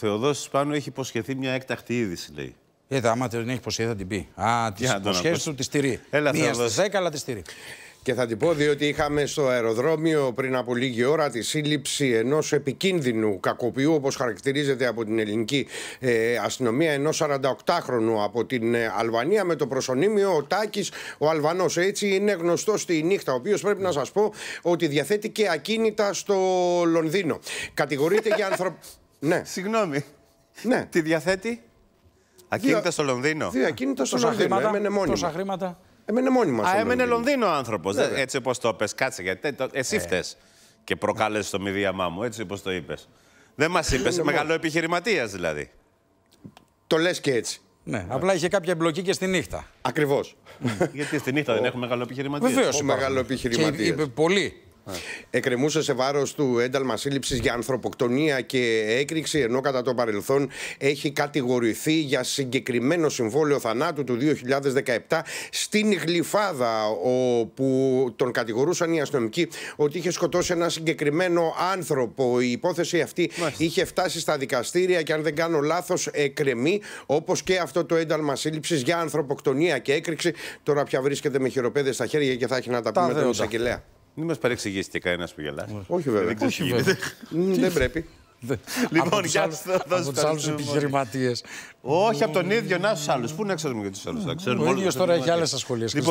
Θεοδόση πάνω έχει υποσχεθεί μια έκτακτη είδηση, λέει. Είδα, άμα την έχει υποσχεθεί θα την πει. Α, τις υποσχέσει του τη στηρεί. Έλα, Μία στι 10, αλλά τη στηρεί. Και θα την πω διότι είχαμε στο αεροδρόμιο πριν από λίγη ώρα τη σύλληψη ενός επικίνδυνου κακοποιού, όπως χαρακτηρίζεται από την ελληνική ε, αστυνομία, ενός 48χρονου από την ε, Αλβανία με το προσωνύμιο ο Τάκης ο Αλβανός. Έτσι είναι γνωστός στη νύχτα, ο οποίος πρέπει να σας πω ότι διαθέτει και ακίνητα στο Λονδίνο. Κατηγορείται για ανθρωπ... Ναι. Συγγνώμη. Ναι. Τη διαθέτει. Ακίνητα στο Λονδίνο. Δύο ακίνητα στο Λονδίνο. Έμενε μόνιμα. Τόσα χρήματα. Έμενε μόνιμα. Α, έμενε Λονδίνο ο άνθρωπος. Έτσι όπως το πες. Κάτσε γιατί εσύ ε. φταίει. Και προκάλεσε το μηδίαμά μου. Έτσι όπως το είπες. Δεν μας είπες. Μεγάλο επιχειρηματίας δηλαδή. Το λες και έτσι. Ναι, απλά είχε κάποια εμπλοκή και στη νύχτα. Ακριβώς. Γιατί στη νύχτα δεν έχουμε μεγάλο επιχειρηματία. Βεβαίως. Μεγάλο επιχειρηματίας. πολύ. Εκκρεμούσε σε βάρος του ένταλμα σύλληψης για ανθρωποκτονία και έκρηξη, ενώ κατά το παρελθόν έχει κατηγορηθεί για συγκεκριμένο συμβόλαιο θανάτου του 2017 στην Γλυφάδα, όπου τον κατηγορούσαν οι αστυνομικοί ότι είχε σκοτώσει ένα συγκεκριμένο άνθρωπο. Η υπόθεση αυτή είχε φτάσει στα δικαστήρια και, αν δεν κάνω λάθος, εκκρεμεί, όπως και αυτό το ένταλμα σύλληψης για ανθρωποκτονία και έκρηξη. Τώρα πια βρίσκεται με χειροπέδες στα χέρια και θα έχει να τα, πούμε τον εισαγγελέα. Μην μας παρεξηγήσετε κανένας που γελάς. Όχι βέβαια. Δεν, Όχι, δεν πρέπει. Λοιπόν, για Από τους άλλου επιχειρηματίες. Όχι, από τον ίδιο, να του άλλους. Πού να ξέρουμε για τους άλλους. Ο ίδιο τώρα έχει άλλες ασχολίες. Λοιπόν,